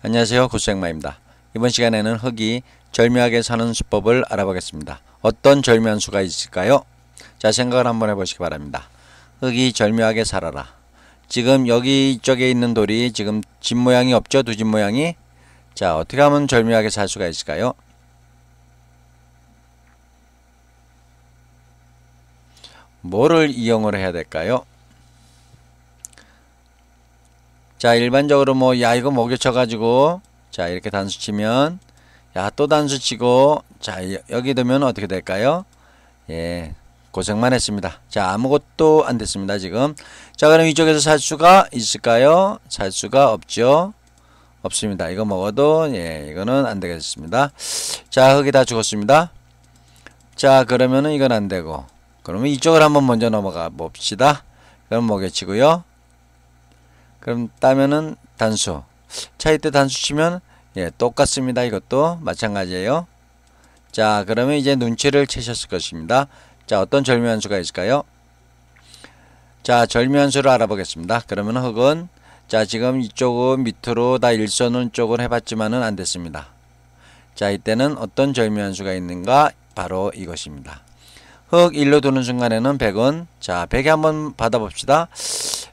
안녕하세요 고생마입니다 이번 시간에는 흙이 절묘하게 사는 수법을 알아보겠습니다. 어떤 절묘한 수가 있을까요? 자 생각을 한번 해보시기 바랍니다. 흙이 절묘하게 살아라. 지금 여기 이쪽에 있는 돌이 지금 집 모양이 없죠? 두집 모양이? 자 어떻게 하면 절묘하게 살 수가 있을까요? 뭐를 이용을 해야 될까요? 자 일반적으로 뭐 야 이거 먹여쳐 가지고 자 이렇게 단수 치면 야 또 단수 치고 자 여기 되면 어떻게 될까요 예 고생만 했습니다 자 아무것도 안 됐습니다 지금 자 그럼 이쪽에서 살 수가 있을까요 살 수가 없죠 없습니다 이거 먹어도 예 이거는 안 되겠습니다 자 흙이 다 죽었습니다 자 그러면은 이건 안 되고 그러면 이쪽을 한번 먼저 넘어가 봅시다 그럼 먹여치고요 그럼 따면은 단수. 차이때 단수 치면 예, 똑같습니다. 이것도 마찬가지예요. 자, 그러면 이제 눈치를 채셨을 것입니다. 자, 어떤 절묘한수가 있을까요? 자, 절묘한수를 알아보겠습니다. 그러면 흙은 자, 지금 이쪽은 밑으로 다 일선은 쪽을 해봤지만은 안 됐습니다. 자, 이때는 어떤 절묘한수가 있는가? 바로 이것입니다. 흙 일로 도는 순간에는 100은 자, 100에 한번 받아봅시다.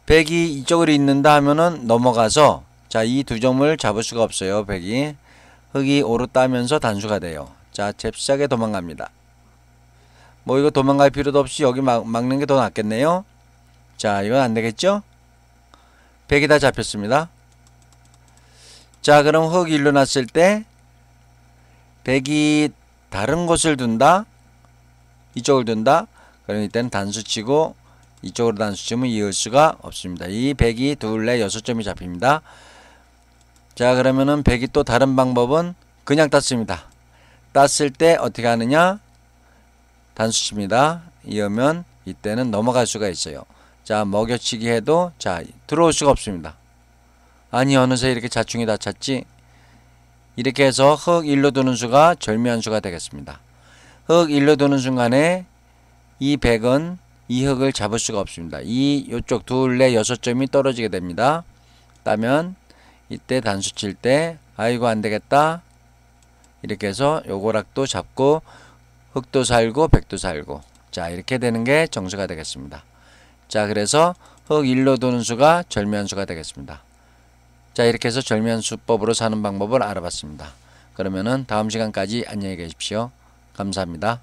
백이 이쪽으로 있는다 하면은 넘어가서 자 이 두 점을 잡을 수가 없어요. 백이 흙이 오르다 하면서 단수가 돼요. 자 잽싸게 도망갑니다. 뭐 이거 도망갈 필요도 없이 여기 막, 막는 게 더 낫겠네요. 자 이건 안 되겠죠? 백이 다 잡혔습니다. 자 그럼 흙이 일로 났을 때 백이 다른 곳을 둔다 이쪽을 둔다 그럼 이때는 단수치고 이쪽으로 단수점은 이을 수가 없습니다. 이 100이 둘레 6점이 잡힙니다. 자 그러면은 100이 또 다른 방법은 그냥 땄습니다. 땄을 때 어떻게 하느냐 단수입니다 이으면 이때는 넘어갈 수가 있어요. 자 먹여치기 해도 자 들어올 수가 없습니다. 아니 어느새 이렇게 자충이 다 찼지 이렇게 해서 흙1로 두는 수가 절묘한 수가 되겠습니다. 흙1로 두는 순간에 이1 0 0은 이 흙을 잡을 수가 없습니다. 이 요쪽 둘레 여섯 점이 떨어지게 됩니다. 따면 이때 단수 칠 때 아이고 안 되겠다. 이렇게 해서 요거락도 잡고 흙도 살고 백도 살고 자 이렇게 되는 게 정수가 되겠습니다. 자 그래서 흙 1로 도는 수가 절면수가 되겠습니다. 자 이렇게 해서 절면수법으로 사는 방법을 알아봤습니다. 그러면은 다음 시간까지 안녕히 계십시오. 감사합니다.